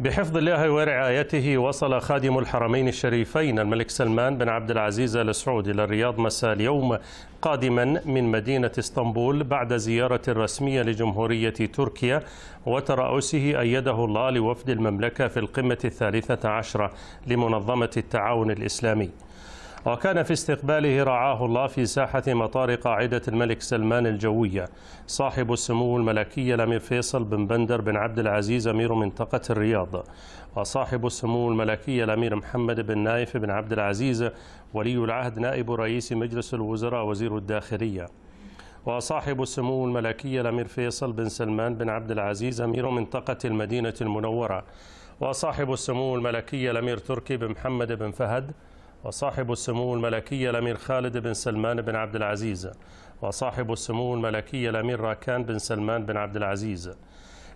بحفظ الله ورعايته وصل خادم الحرمين الشريفين الملك سلمان بن عبد العزيز ال سعود الى الرياض مساء اليوم قادما من مدينه اسطنبول بعد زياره رسميه لجمهوريه تركيا وترأسه ايده الله لوفد المملكه في القمه الثالثه عشره لمنظمه التعاون الاسلامي. وكان في استقباله رعاه الله في ساحة مطار قاعدة الملك سلمان الجوية صاحب السمو الملكي الأمير فيصل بن بندر بن عبد العزيز أمير منطقة الرياض وصاحب السمو الملكي الأمير محمد بن نايف بن عبد العزيز ولي العهد نائب رئيس مجلس الوزراء وزير الداخلية وصاحب السمو الملكي الأمير فيصل بن سلمان بن عبد العزيز أمير منطقة المدينة المنورة وصاحب السمو الملكي الأمير تركي بن محمد بن فهد وصاحب السمو الملكي الأمير خالد بن سلمان بن عبد العزيز وصاحب السمو الملكي الأمير راكان بن سلمان بن عبد العزيز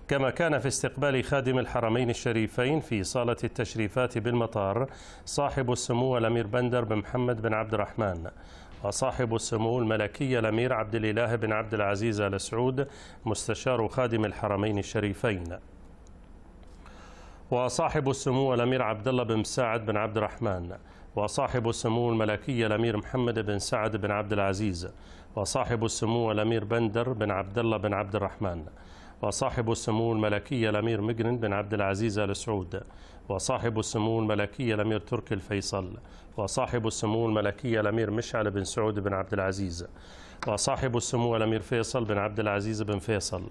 كما كان في استقبال خادم الحرمين الشريفين في صالة التشريفات بالمطار صاحب السمو الأمير بندر بن محمد بن عبد الرحمن وصاحب السمو الملكي الأمير عبد الإله بن عبد العزيز آل سعود مستشار خادم الحرمين الشريفين وصاحب السمو الأمير عبد الله بن مساعد بن عبد الرحمن وصاحب السمو الملكي الأمير محمد بن سعد بن عبد العزيز وصاحب السمو الأمير بندر بن عبد الله بن عبد الرحمن وصاحب السمو الملكي الأمير مجنن بن عبد العزيز آل سعود وصاحب السمو الملكي الأمير تركي الفيصل وصاحب السمو الملكي الأمير مشعل بن سعود بن عبد العزيز وصاحب السمو الأمير فيصل بن عبد العزيز بن فيصل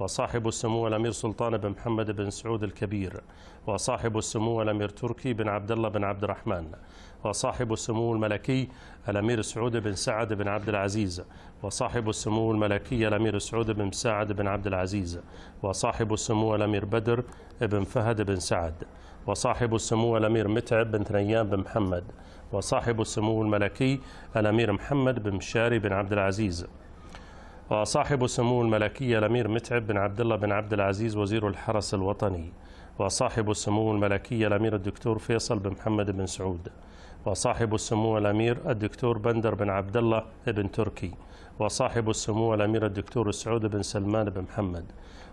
وصاحب السمو الأمير سلطان بن محمد بن سعود الكبير وصاحب السمو الأمير تركي بن عبد الله بن عبد الرحمن وصاحب السمو الملكي الأمير سعود بن سعد بن عبد العزيز وصاحب السمو الملكي الأمير سعود بن سعد بن عبد العزيز وصاحب السمو الأمير بدر بن فهد بن سعد وصاحب السمو الأمير متعب بن ثنيان بن محمد وصاحب السمو الملكي الأمير محمد بن مشاري بن عبد العزيز وصاحب سمو الملكية الأمير متعب بن عبد الله بن عبد العزيز وزير الحرس الوطني وصاحب السمو الملكية الأمير الدكتور فيصل بن محمد بن سعود وصاحب السمو الأمير الدكتور بندر بن عبد الله بن تركي وصاحب السمو الأمير الدكتور سعود بن سلمان بن محمد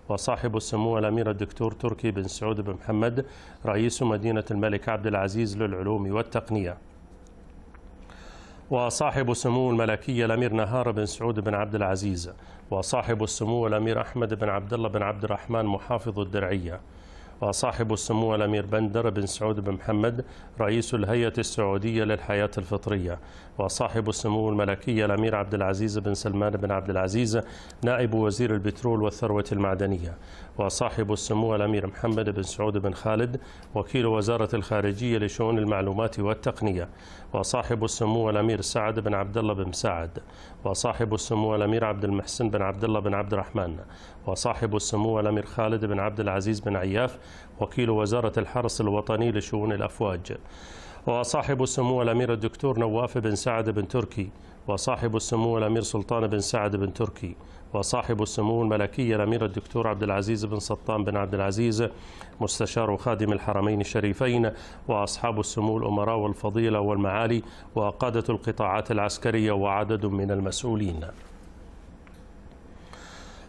وصاحب السمو الأمير الدكتور تركي بن سعود بن محمد رئيس مدينة الملك عبد العزيز للعلوم والتقنية وصاحب السمو الملكي الامير نهار بن سعود بن عبد العزيز وصاحب السمو الامير احمد بن عبد الله بن عبد الرحمن محافظ الدرعيه وصاحب السمو الأمير بندر بن سعود بن محمد رئيس الهيئة السعودية للحياة الفطرية وصاحب السمو الملكي الأمير عبد العزيز بن سلمان بن عبد العزيز نائب وزير البترول والثروة المعدنية وصاحب السمو الأمير محمد بن سعود بن خالد وكيل وزارة الخارجية لشؤون المعلومات والتقنية وصاحب السمو الأمير سعد بن عبد الله بن سعد وصاحب السمو الأمير عبد المحسن بن عبد الله بن عبد الرحمن وصاحب السمو الأمير خالد بن عبد العزيز بن عياف وكيل وزارة الحرس الوطني لشؤون الأفواج وصاحب السمو الأمير الدكتور نواف بن سعد بن تركي وصاحب السمو الأمير سلطان بن سعد بن تركي وصاحب السمو الملكي الأمير الدكتور عبد العزيز بن سلطان بن عبد العزيز مستشار خادم الحرمين الشريفين وأصحاب السمو الأمراء والفضيلة والمعالي وقادة القطاعات العسكرية وعدد من المسؤولين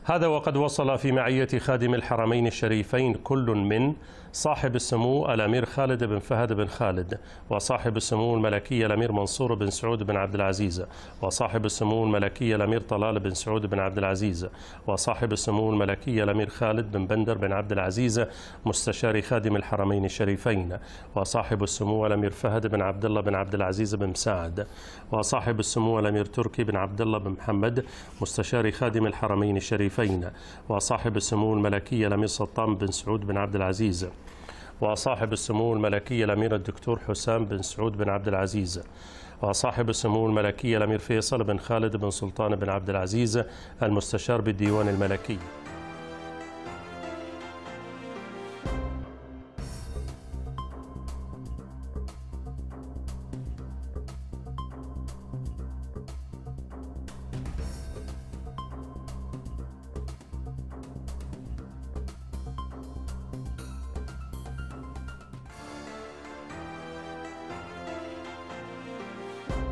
هذا وقد وصل في معية خادم الحرمين الشريفين كل من صاحب السمو الأمير خالد بن فهد بن خالد وصاحب السمو الملكي الأمير منصور بن سعود بن عبد العزيز وصاحب السمو الملكي الأمير طلال بن سعود بن عبد العزيز وصاحب السمو الملكي الأمير خالد بن بندر بن عبد العزيز مستشار خادم الحرمين الشريفين وصاحب السمو الأمير فهد بن عبد الله بن عبد العزيز بن مساعد وصاحب السمو الأمير تركي بن عبد الله بن محمد مستشار خادم الحرمين الشريفين الخليفين وصاحب السمو الملكي الأمير سلطان بن سعود بن عبد العزيز وصاحب السمو الملكي الأمير الدكتور حسام بن سعود بن عبد العزيز وصاحب السمو الملكي الأمير فيصل بن خالد بن سلطان بن عبد العزيز المستشار بالديوان الملكي